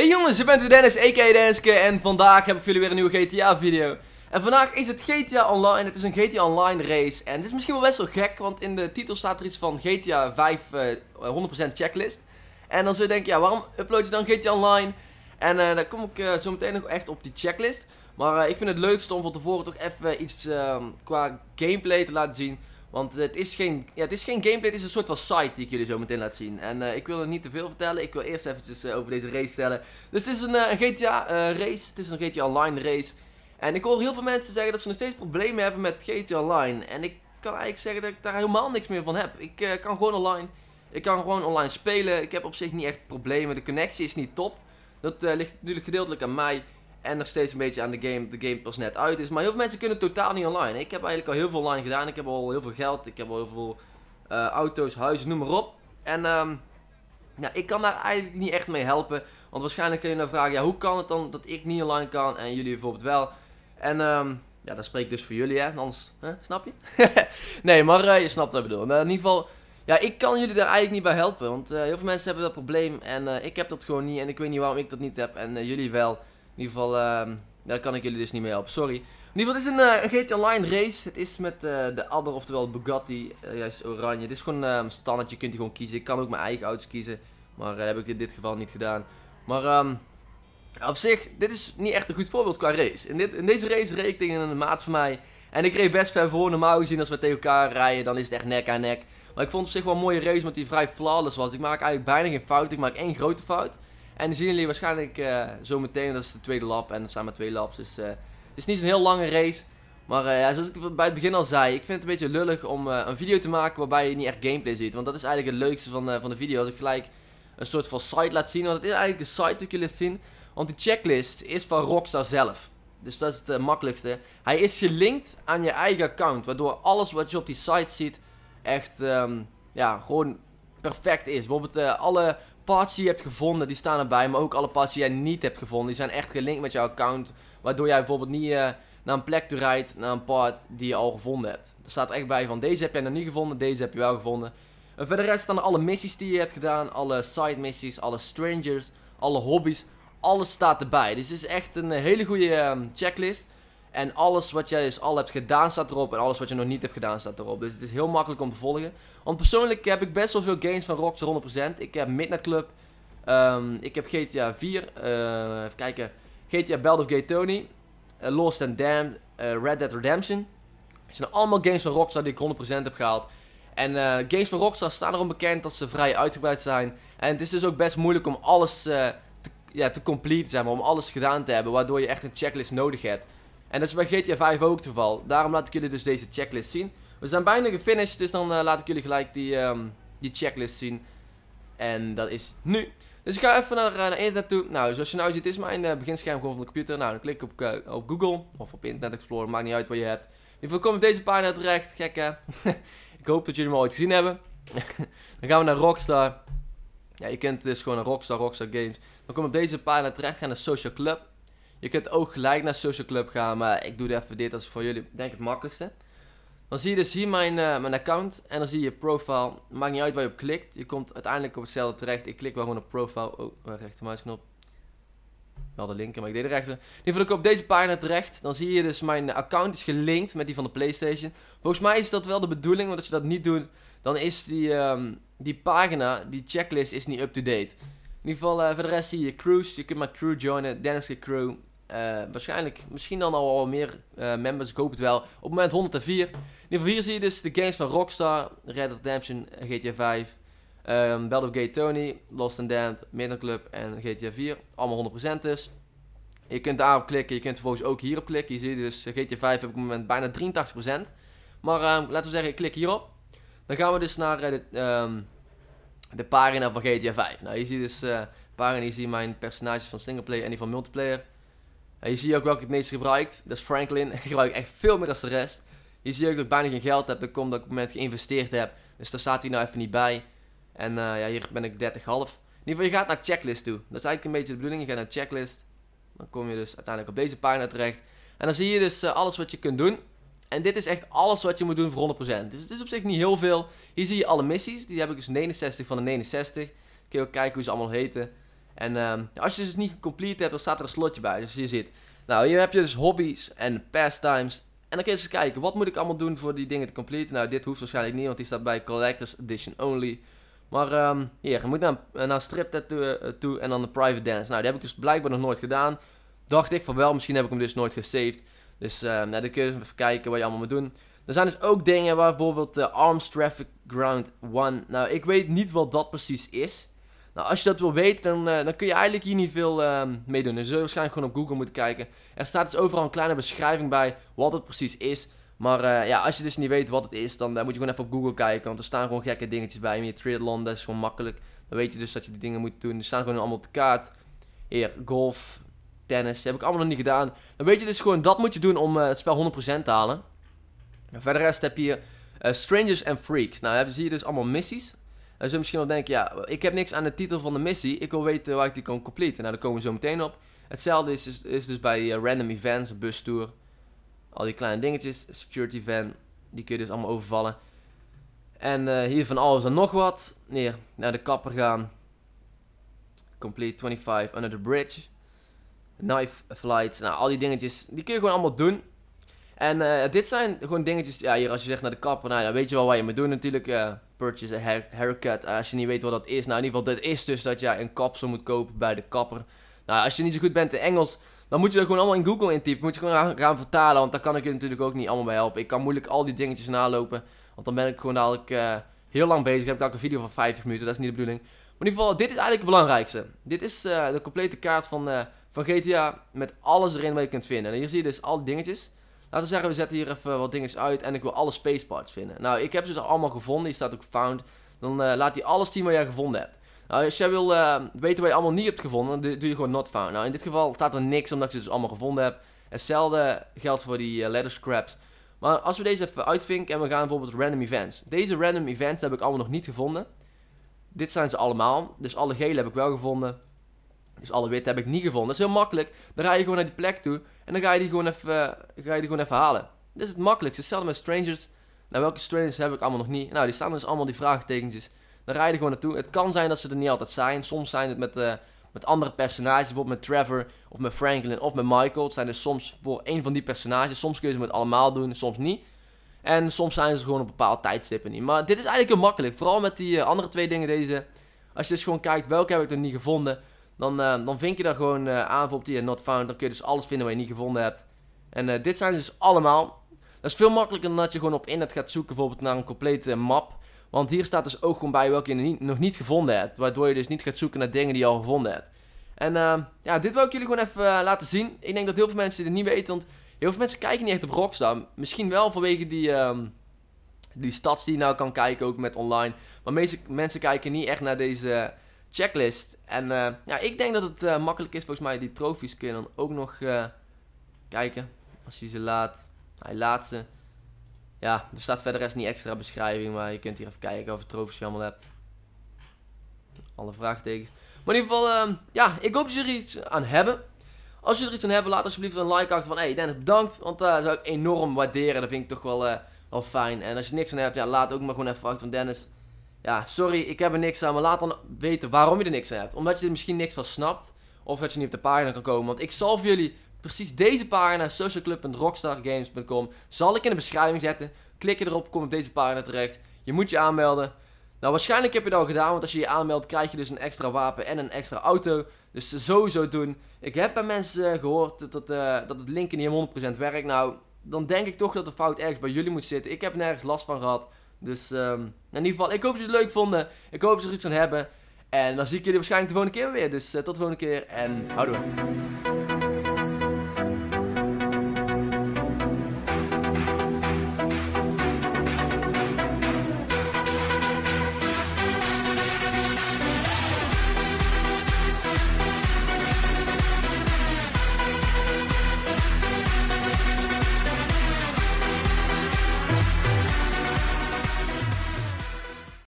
Hey jongens, ik ben weer Dennis, a.k.a. Denske, en vandaag heb ik voor jullie weer een nieuwe GTA video. En vandaag is het GTA Online, het is een GTA Online race. En het is misschien wel best wel gek, want in de titel staat er iets van GTA 5 100% checklist. En dan zul je denken, ja waarom upload je dan GTA Online? En uh, eh, daar kom ik eh, zo meteen nog echt op die checklist. Maar eh, ik vind het leukste om van tevoren toch even iets ehm, qua gameplay te laten zien. Want het is geen, ja, het is geen gameplay, het is een soort van site die ik jullie zo meteen laat zien. En eh, ik wil er niet te veel vertellen, ik wil eerst eventjes eh, over deze race vertellen. Dus het is een, eh, GTA race, het is een GTA Online race. En ik hoor heel veel mensen zeggen dat ze nog steeds problemen hebben met GTA Online. En ik kan eigenlijk zeggen dat ik daar helemaal niks meer van heb. Ik kan gewoon online, ik kan gewoon online spelen, ik heb op zich niet echt problemen, de connectie is niet top. Dat ligt natuurlijk gedeeltelijk aan mij. En nog steeds een beetje aan de game, de game pas net uit is. Maar heel veel mensen kunnen totaal niet online. Ik heb eigenlijk al heel veel online gedaan. Ik heb al heel veel geld. Ik heb al heel veel eh, auto's, huizen, noem maar op. En um, ja, ik kan daar eigenlijk niet echt mee helpen. Want waarschijnlijk kun je dan vragen, ja, hoe kan het dan dat ik niet online kan en jullie bijvoorbeeld wel? En um, ja, dat spreekt dus voor jullie, hè? Anders, hè? snap je? nee, maar eh, je snapt wat ik bedoel. Nou, in ieder geval, ja, ik kan jullie daar eigenlijk niet bij helpen. Want eh, heel veel mensen hebben dat probleem en ik heb dat gewoon niet. En ik weet niet waarom ik dat niet heb en jullie wel. In ieder geval, ehm, daar kan ik jullie dus niet mee helpen, sorry. In ieder geval, het is een, eh, een GT Online race. Het is met eh, de Adder, oftewel Bugatti, eh, juist oranje. Het is gewoon een ehm, standaard, je kunt die gewoon kiezen. Ik kan ook mijn eigen auto's kiezen, maar dat heb ik in dit geval niet gedaan. Maar ehm, op zich, dit is niet echt een goed voorbeeld qua race. In, dit, in deze race reed ik tegen een maat van mij. En ik reed best ver voor. Normaal gezien als we tegen elkaar rijden, dan is het echt nek aan nek. Maar ik vond op zich wel een mooie race, omdat die vrij flawless was. Ik maak eigenlijk bijna geen fout. Ik maak één grote fout. En zien jullie waarschijnlijk uh, zo meteen, dat is de tweede lap en er zijn maar twee laps. Dus eh, het is niet zo'n heel lange race. Maar eh, zoals ik bij het begin al zei, ik vind het een beetje lullig om een video te maken waarbij je niet echt gameplay ziet. Want dat is eigenlijk het leukste van, van de video, als ik gelijk een soort van site laat zien. Want het is eigenlijk de site die ik jullie laat zien. Want die checklist is van Rockstar zelf. Dus dat is het makkelijkste. Hij is gelinkt aan je eigen account, waardoor alles wat je op die site ziet echt ehm, ja, gewoon perfect is. Bijvoorbeeld alle die je hebt gevonden, die staan erbij. Maar ook alle parts die jij niet hebt gevonden, die zijn echt gelinkt met jouw account. Waardoor jij bijvoorbeeld niet eh, naar een plek toe rijdt, naar een part die je al gevonden hebt. Er staat echt bij van deze heb jij nog niet gevonden, deze heb je wel gevonden. En verder rest staan alle missies die je hebt gedaan, alle side missies, alle strangers, alle hobby's. Alles staat erbij. Dus het is echt een eh, hele goede ehm, checklist. En alles wat jij dus al hebt gedaan staat erop. En alles wat je nog niet hebt gedaan staat erop. Dus het is heel makkelijk om te volgen. Want persoonlijk heb ik best wel veel games van Rockstar 100%. Ik heb Midnight Club. Ehm, ik heb GTA 4. Eh, even kijken. GTA Bald of Gay Tony. Eh, Lost and Damned. Eh, Red Dead Redemption. Het zijn allemaal games van Rockstar die ik 100% heb gehaald. En games van Rockstar staan erom bekend dat ze vrij uitgebreid zijn. En het is dus ook best moeilijk om alles te, ja, te complete, zeg maar. Om alles gedaan te hebben. Waardoor je echt een checklist nodig hebt. En dat is bij GTA 5 ook het geval. Daarom laat ik jullie dus deze checklist zien. We zijn bijna gefinished, dus dan eh, laat ik jullie gelijk die, ehm, die checklist zien. En dat is nu. Dus ik ga even naar, eh, internet toe. Nou, zoals je nou ziet is mijn eh, beginscherm gewoon van de computer. Nou, dan klik ik op, op Google of op Internet Explorer, maakt niet uit wat je hebt. In ieder geval kom op deze pagina terecht, gekke. ik hoop dat jullie hem ooit gezien hebben. dan gaan we naar Rockstar. Ja, je kent dus gewoon Rockstar, Rockstar Games. Dan kom ik op deze pagina terecht, en naar Social Club. Je kunt ook gelijk naar Social Club gaan, maar ik doe even dit, dat is voor jullie denk ik het makkelijkste. Dan zie je dus hier mijn, eh, mijn account en dan zie je profile. Maakt niet uit waar je op klikt. Je komt uiteindelijk op hetzelfde terecht. Ik klik wel gewoon op profile. Oh, eh, rechtermuisknop. Wel de linker, maar ik deed de rechter. Nu vul ik op deze pagina terecht. Dan zie je dus mijn account is gelinkt met die van de PlayStation. Volgens mij is dat wel de bedoeling, want als je dat niet doet, dan is die, ehm, die pagina, die checklist, is niet up-to-date. In ieder geval, eh, voor de rest zie je crews. Je kunt maar crew joinen, Dennis crew. Eh, waarschijnlijk misschien dan al wel meer eh, members. Ik hoop het wel. Op het moment 104. In ieder hier zie je dus de games van Rockstar. Red Redemption, GTA 5. Um, ehm, Battle of Gate Tony, Lost and Damned, Midnight Club en GTA 4. Allemaal 100% dus. Je kunt daarop klikken, je kunt vervolgens ook hierop klikken. Je ziet dus eh, GTA 5 heb ik op het moment bijna 83%. Maar ehm, laten we zeggen, ik klik hierop. Dan gaan we dus naar de, um, pagina van GTA 5. Nou, je ziet dus uh, pagina, je ziet mijn personages van singleplayer en die van multiplayer. En je ziet ook welke het meest gebruikt. is Franklin gebruik echt veel meer dan de rest. Je ziet ook dat ik bijna geen geld heb. Dat komt dat ik op het moment geïnvesteerd heb. Dus daar staat hij nou even niet bij. En eh, ja, hier ben ik 30,5. In ieder geval, je gaat naar checklist toe. Dat is eigenlijk een beetje de bedoeling. Je gaat naar checklist. Dan kom je dus uiteindelijk op deze pagina terecht. En dan zie je dus eh, alles wat je kunt doen. En dit is echt alles wat je moet doen voor 100%. Dus het is op zich niet heel veel. Hier zie je alle missies. Die heb ik dus 69 van de 69. Kun je ook kijken hoe ze allemaal heten. En ehm, als je dus niet gecomplete hebt, dan staat er een slotje bij. Dus je ziet, nou hier heb je dus hobby's en pastimes. En dan kun je eens kijken, wat moet ik allemaal doen voor die dingen te completen? Nou, dit hoeft waarschijnlijk niet, want die staat bij Collectors Edition Only. Maar ehm, hier, je moet naar, eh, naar Strip toe, eh, toe en dan de Private Dance. Nou, die heb ik dus blijkbaar nog nooit gedaan. Dacht ik van wel, misschien heb ik hem dus nooit gesaved. Dus uh, nou, dan kun je even kijken wat je allemaal moet doen. Er zijn dus ook dingen waar bijvoorbeeld de eh, Arms Traffic Ground 1. Nou, ik weet niet wat dat precies is. Nou, als je dat wil weten, dan, eh, dan kun je eigenlijk hier niet veel uh, mee doen. Dan zul je waarschijnlijk gewoon op Google moeten kijken. Er staat dus overal een kleine beschrijving bij wat het precies is. Maar eh, ja, als je dus niet weet wat het is, dan eh, moet je gewoon even op Google kijken. Want er staan gewoon gekke dingetjes bij. Je triathlon, dat is gewoon makkelijk. Dan weet je dus dat je die dingen moet doen. Er staan gewoon allemaal op de kaart. Hier, golf, tennis. heb ik allemaal nog niet gedaan. Dan weet je dus gewoon, dat moet je doen om het spel 100% te halen. En verder rest heb je Strangers and Freaks. Nou, dan zie je dus allemaal missies. Dan zul je misschien wel denken, ja, ik heb niks aan de titel van de missie. Ik wil weten waar ik die kan completen. Nou, daar komen we zo meteen op. Hetzelfde is, is, is dus bij eh, random events, bustour. Al die kleine dingetjes. Security van, die kun je dus allemaal overvallen. En eh, hier van alles en nog wat. neer naar de kapper gaan. Complete 25 under the bridge. Knife flights. Nou, al die dingetjes. Die kun je gewoon allemaal doen. En eh, dit zijn gewoon dingetjes. Ja, hier als je zegt naar de kapper, nou, dan weet je wel wat je moet doen natuurlijk. Eh, purchase a haircut. Eh, als je niet weet wat dat is. Nou, in ieder geval, dat is dus dat jij een kapsel moet kopen bij de kapper. Nou, als je niet zo goed bent in Engels, dan moet je dat gewoon allemaal in Google intypen. Moet je gewoon gaan, vertalen, want daar kan ik je natuurlijk ook niet allemaal bij helpen. Ik kan moeilijk al die dingetjes nalopen, want dan ben ik gewoon dadelijk heel lang bezig. Heb ik ook een video van 50 minuten, dat is niet de bedoeling. Maar in ieder geval, dit is eigenlijk het belangrijkste. Dit is de complete kaart van, van GTA met alles erin wat je kunt vinden. En hier zie je dus al die dingetjes. Laten we zeggen, we zetten hier even wat dingen uit en ik wil alle space parts vinden. Nou, ik heb ze er dus allemaal gevonden. Hier staat ook found. Dan eh, laat hij alles zien wat jij gevonden hebt. Nou, als jij wil eh, weten wat je allemaal niet hebt gevonden, dan doe je gewoon not found. Nou, in dit geval staat er niks omdat ik ze dus allemaal gevonden heb. Hetzelfde geldt voor die uh, eh, letter scraps. Maar als we deze even uitvinken en we gaan bijvoorbeeld random events. Deze random events heb ik allemaal nog niet gevonden. Dit zijn ze allemaal. Dus alle gele heb ik wel gevonden. Dus alle heb ik niet gevonden. Dat is heel makkelijk. Dan ga je gewoon naar die plek toe en dan ga je die gewoon even, eh, ga je die gewoon even halen. Dit is het makkelijkste. Hetzelfde met strangers. Nou, welke strangers heb ik allemaal nog niet? Nou, die staan dus allemaal die vraagtekentjes. Dan rijden je er gewoon naartoe. Het kan zijn dat ze er niet altijd zijn. Soms zijn het met, eh, met andere personages. Bijvoorbeeld met Trevor of met Franklin of met Michael. Het zijn dus soms voor één van die personages. Soms kun je ze met allemaal doen, soms niet. En soms zijn ze gewoon op bepaalde tijdstippen niet. Maar dit is eigenlijk heel makkelijk. Vooral met die eh, andere twee dingen deze. Als je dus gewoon kijkt welke heb ik nog niet gevonden. Dan, uh, dan vink je daar gewoon uh, aan voor op die eh, not found. Dan kun je dus alles vinden wat je niet gevonden hebt. En dit zijn dus allemaal. Dat is veel makkelijker dan dat je gewoon op internet gaat zoeken bijvoorbeeld naar een complete map. Want hier staat dus ook gewoon bij welke je nog niet gevonden hebt. Waardoor je dus niet gaat zoeken naar dingen die je al gevonden hebt. En ja, dit wil ik jullie gewoon even laten zien. Ik denk dat heel veel mensen dit niet weten. Want heel veel mensen kijken niet echt op Rockstar. Misschien wel vanwege die ehm, die stads die je nou kan kijken, ook met online. Maar meeste mensen kijken niet echt naar deze checklist. En eh, ja, ik denk dat het eh, makkelijk is. Volgens mij die trofies kun je dan ook nog eh, kijken. Als je ze laat. Nou, hij laat ze. Ja, er staat verder rest niet extra beschrijving. Maar je kunt hier even kijken of je trofies je allemaal hebt. Alle vraagtekens. Maar in ieder geval, ehm, ja, ik hoop dat jullie er iets aan hebben. Als jullie er iets aan hebben, laat alsjeblieft een like achter van... Hey Dennis, bedankt. Want dat zou ik enorm waarderen. Dat vind ik toch wel, wel fijn. En als je niks aan hebt, ja, laat ook maar gewoon even achter van Dennis ja, sorry, ik heb er niks aan. Maar laat dan weten waarom je er niks aan hebt. Omdat je er misschien niks van snapt. Of dat je niet op de pagina kan komen. Want ik zal voor jullie precies deze pagina, socialclub.rockstargames.com, zal ik in de beschrijving zetten. Klik je erop, kom op deze pagina terecht. Je moet je aanmelden. Nou, waarschijnlijk heb je dat al gedaan, want als je je aanmeldt krijg je dus een extra wapen en een extra auto. Dus sowieso doen. Ik heb bij mensen eh, gehoord dat, uh, dat het linken niet 100% werkt. Nou, dan denk ik toch dat de fout ergens bij jullie moet zitten. Ik heb nergens last van gehad. Dus ehm, nou, in ieder geval, ik hoop dat jullie het leuk vonden. Ik hoop dat ze er iets aan hebben. En dan zie ik jullie waarschijnlijk de volgende keer weer. Dus eh, tot de volgende keer en houdoe.